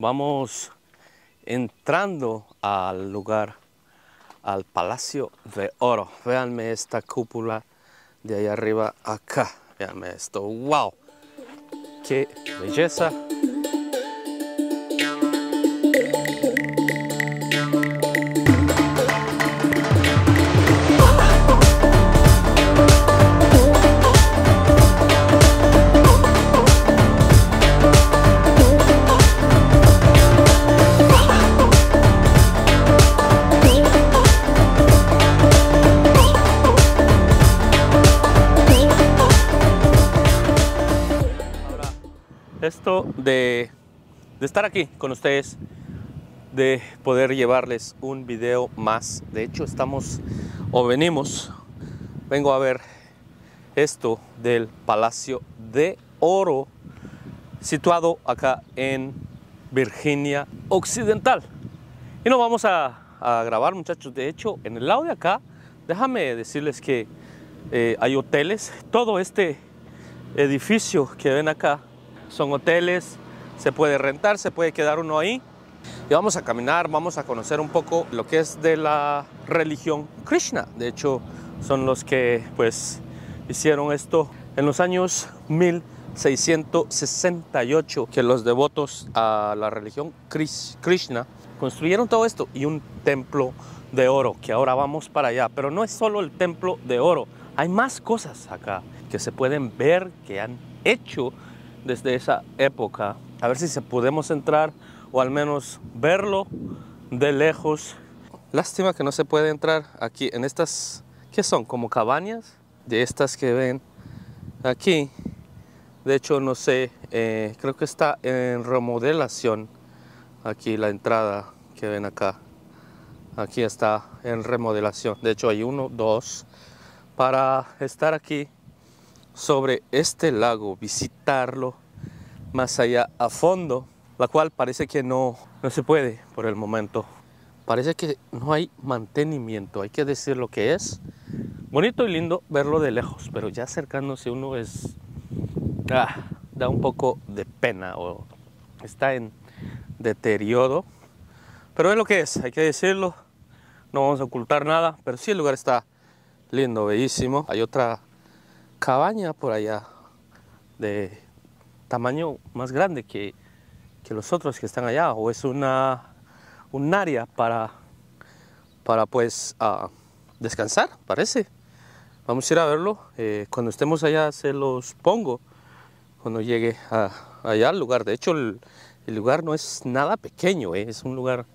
Vamos entrando al lugar, al Palacio de Oro. Veanme esta cúpula de ahí arriba acá. Veanme esto. ¡Wow! ¡Qué belleza! esto de, estar aquí con ustedes, de poder llevarles un video más. De hecho, estamos o venimos, vengo a ver esto del Palacio de Oro, situado acá en Virginia Occidental. Y nos vamos a, grabar, muchachos. De hecho, en el lado de acá, déjame decirles que eh, hay hoteles. Todo este edificio que ven acá son hoteles, se puede rentar, se puede quedar uno ahí. Y vamos a caminar, vamos a conocer un poco lo que es de la religión Krishna. De hecho, son los que pues hicieron esto en los años 1668, que los devotos a la religión Krishna construyeron todo esto y un templo de oro, que ahora vamos para allá. Pero no es solo el templo de oro, hay más cosas acá que se pueden ver, que han hecho desde esa época. A ver si se podemos entrar o al menos verlo de lejos. Lástima que no se puede entrar aquí en estas, que son? Como cabañas de estas que ven aquí. De hecho, no sé, eh, creo que está en remodelación aquí la entrada que ven acá. Aquí está en remodelación. De hecho, hay uno, dos. Para estar aquí sobre este lago, visitarlo más allá a fondo, la cual parece que no, no se puede por el momento. Parece que no hay mantenimiento, hay que decir lo que es. Bonito y lindo verlo de lejos, pero ya acercándose uno es... Ah, da un poco de pena o está en deterioro. Pero es lo que es, hay que decirlo. No vamos a ocultar nada, pero sí el lugar está lindo, bellísimo. Hay otra cabaña por allá de tamaño más grande que, los otros que están allá o es una un área para pues descansar parece vamos a ir a verlo eh, cuando estemos allá se los pongo cuando llegue allá al lugar de hecho el, lugar no es nada pequeño eh, es un lugar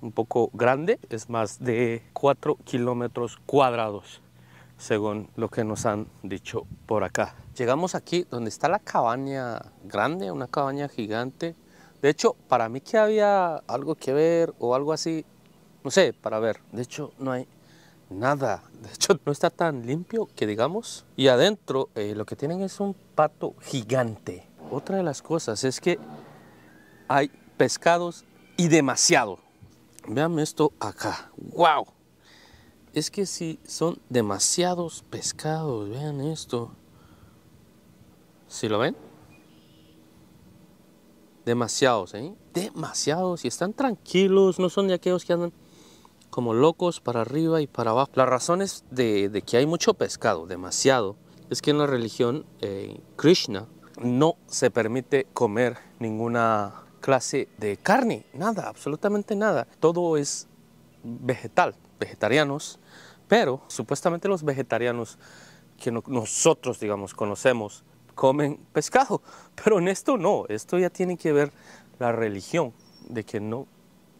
un poco grande es más de 4 kilómetros cuadrados según lo que nos han dicho por acá. Llegamos aquí donde está la cabaña grande, una cabaña gigante. De hecho, para mí que había algo que ver o algo así, no sé, para ver. De hecho, no hay nada. De hecho, no está tan limpio que digamos. Y adentro eh, lo que tienen es un pato gigante. Otra de las cosas es que hay pescados y demasiado. Vean esto acá. ¡Wow! es que si son demasiados pescados, vean esto. ¿Si ¿Sí lo ven? Demasiados, ¿eh? Demasiados. Y están tranquilos, no son de aquellos que andan como locos para arriba y para abajo. La razón es de, que hay mucho pescado, demasiado. Es que en la religión eh, Krishna no se permite comer ninguna clase de carne, nada, absolutamente nada. Todo es vegetal, vegetarianos, pero supuestamente los vegetarianos que nosotros, digamos, conocemos, comen pescado, pero en esto no, esto ya tiene que ver la religión, de que no,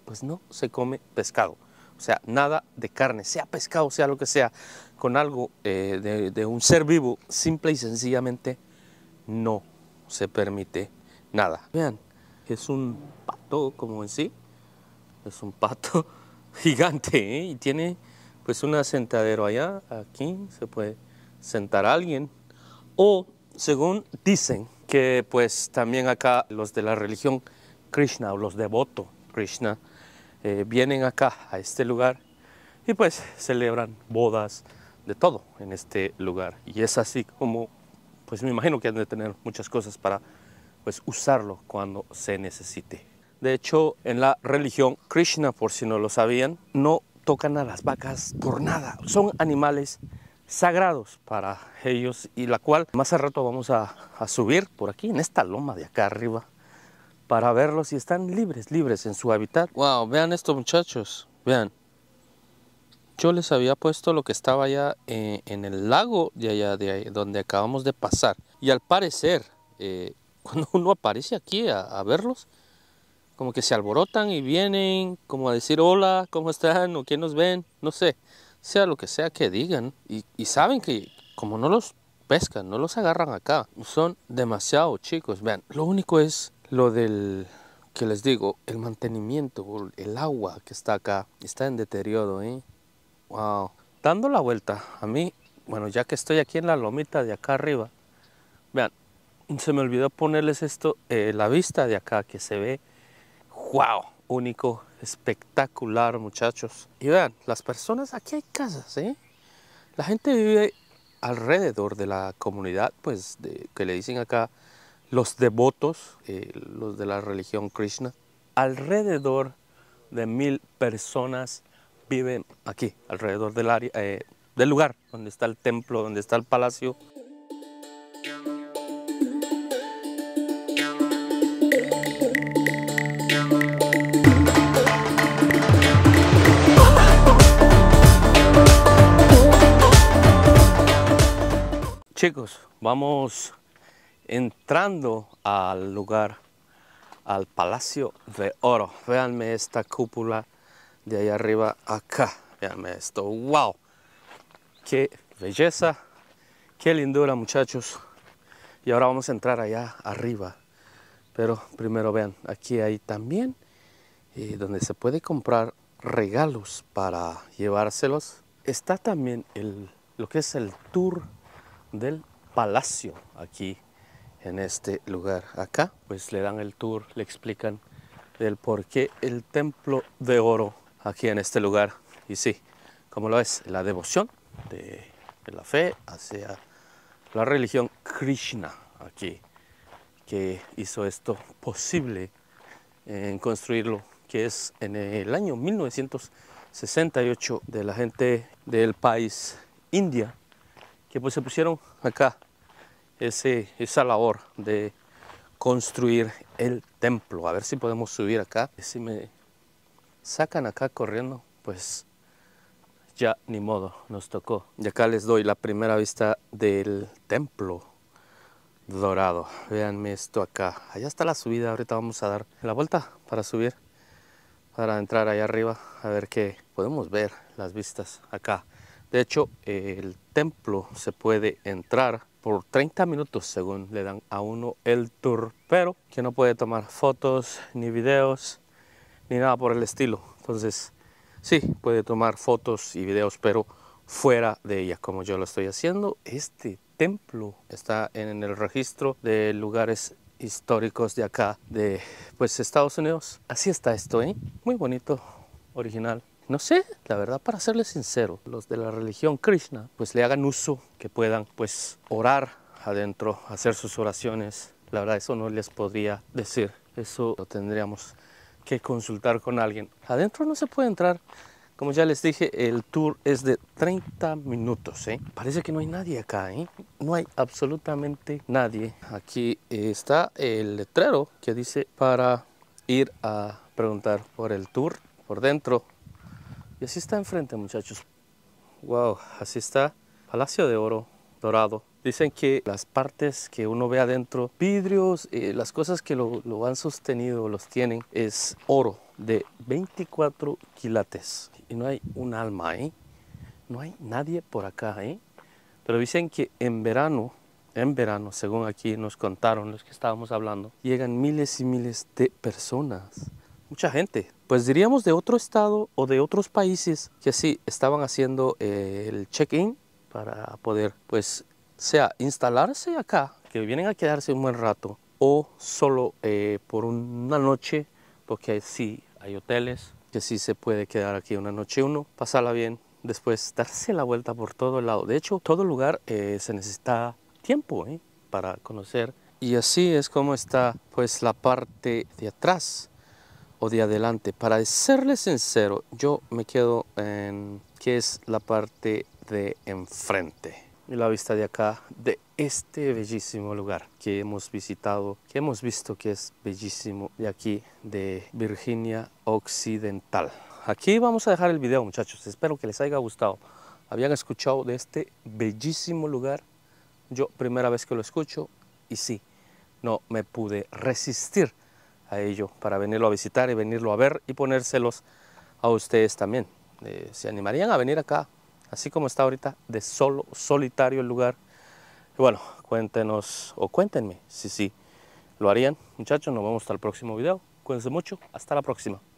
pues no se come pescado, o sea, nada de carne, sea pescado, sea lo que sea, con algo eh, de un ser vivo, simple y sencillamente no se permite nada. Vean, es un pato como en sí, es un pato gigante ¿eh? y tiene pues un asentadero allá, aquí se puede sentar alguien. O según dicen que pues también acá los de la religión Krishna o los devotos Krishna eh, vienen acá a este lugar y pues celebran bodas de todo en este lugar. Y es así como pues me imagino que han de tener muchas cosas para pues usarlo cuando se necesite. De hecho, en la religión Krishna, por si no lo sabían, no tocan a las vacas por nada. Son animales sagrados para ellos y la cual más a rato vamos a, subir por aquí, en esta loma de acá arriba, para verlos si están libres, libres en su hábitat. ¡Wow! Vean esto muchachos, vean. Yo les había puesto lo que estaba allá eh, en el lago de allá de ahí, donde acabamos de pasar. Y al parecer, eh, cuando uno aparece aquí a verlos, como que se alborotan y vienen como a decir hola, ¿cómo están? ¿O quién nos ven? No sé, sea lo que sea que digan. Y, saben que como no los pescan, no los agarran acá, son demasiado chicos. Vean, lo único es lo del que les digo, el mantenimiento, el agua que está acá, está en deterioro, ¿eh? Wow. Dando la vuelta, a mí, bueno, ya que estoy aquí en la lomita de acá arriba, vean, se me olvidó ponerles esto, eh, la vista de acá que se ve wow, único, espectacular, muchachos. Y vean, las personas, aquí hay casas, ¿eh? La gente vive alrededor de la comunidad, pues, de, que le dicen acá los devotos, eh, los de la religión Krishna. Alrededor de mil personas viven aquí, alrededor del área, eh, del lugar donde está el templo, donde está el palacio. Chicos, vamos entrando al lugar, al Palacio de Oro. Veanme esta cúpula de ahí arriba acá. Veanme esto. ¡Wow! ¡Qué belleza! ¡Qué lindura, muchachos! Y ahora vamos a entrar allá arriba. Pero primero vean, aquí hay también eh, donde se puede comprar regalos para llevárselos. Está también el, lo que es el tour del palacio aquí en este lugar. Acá pues le dan el tour, le explican del por qué el templo de oro aquí en este lugar. Y sí, como lo es, la devoción de, de la fe hacia la religión Krishna aquí, que hizo esto posible en construirlo, que es en el año 1968 de la gente del país India que pues se pusieron acá esa labor de construir el templo. A ver si podemos subir acá. Si me sacan acá corriendo, pues ya ni modo, nos tocó. Y acá les doy la primera vista del templo dorado. Véanme esto acá. Allá está la subida, ahorita vamos a dar la vuelta para subir, para entrar allá arriba, a ver qué podemos ver las vistas acá. De hecho, el templo se puede entrar por 30 minutos según le dan a uno el tour, pero que no puede tomar fotos ni videos ni nada por el estilo. Entonces, sí, puede tomar fotos y videos, pero fuera de ella, como yo lo estoy haciendo. Este templo está en el registro de lugares históricos de acá, de pues Estados Unidos. Así está esto, ¿eh? Muy bonito, original. No sé, la verdad, para serles sincero, los de la religión Krishna, pues le hagan uso, que puedan pues orar adentro, hacer sus oraciones. La verdad, eso no les podría decir. Eso lo tendríamos que consultar con alguien. Adentro no se puede entrar. Como ya les dije, el tour es de 30 minutos. ¿eh? Parece que no hay nadie acá. ¿eh? No hay absolutamente nadie. Aquí está el letrero que dice para ir a preguntar por el tour por dentro. Y así está enfrente, muchachos. Wow, así está. Palacio de Oro, dorado. Dicen que las partes que uno ve adentro, vidrios, eh, las cosas que lo, lo, han sostenido, los tienen, es oro de 24 quilates. Y no hay un alma ahí, no hay nadie por acá ¿eh? Pero dicen que en verano, en verano, según aquí nos contaron los que estábamos hablando, llegan miles y miles de personas mucha gente. Pues diríamos de otro estado o de otros países que sí estaban haciendo eh, el check-in para poder, pues, sea instalarse acá, que vienen a quedarse un buen rato, o solo eh, por una noche, porque sí hay hoteles que sí se puede quedar aquí una noche uno, pasarla bien, después darse la vuelta por todo el lado. De hecho, todo lugar eh, se necesita tiempo para conocer. Y así es como está pues la parte de atrás o de adelante. Para serles sincero, yo me quedo en que es la parte de enfrente y la vista de acá de este bellísimo lugar que hemos visitado, que hemos visto que es bellísimo de aquí de Virginia Occidental. Aquí vamos a dejar el video muchachos, espero que les haya gustado. Habían escuchado de este bellísimo lugar, yo primera vez que lo escucho y sí, no me pude resistir a ello, para venirlo a visitar y venirlo a ver y ponérselos a ustedes también. Eh, ¿Se animarían a venir acá, así como está ahorita, de solo, solitario el lugar? bueno, cuéntenos o cuéntenme si sí lo harían. Muchachos, nos vemos hasta el próximo video. Cuídense mucho, hasta la próxima.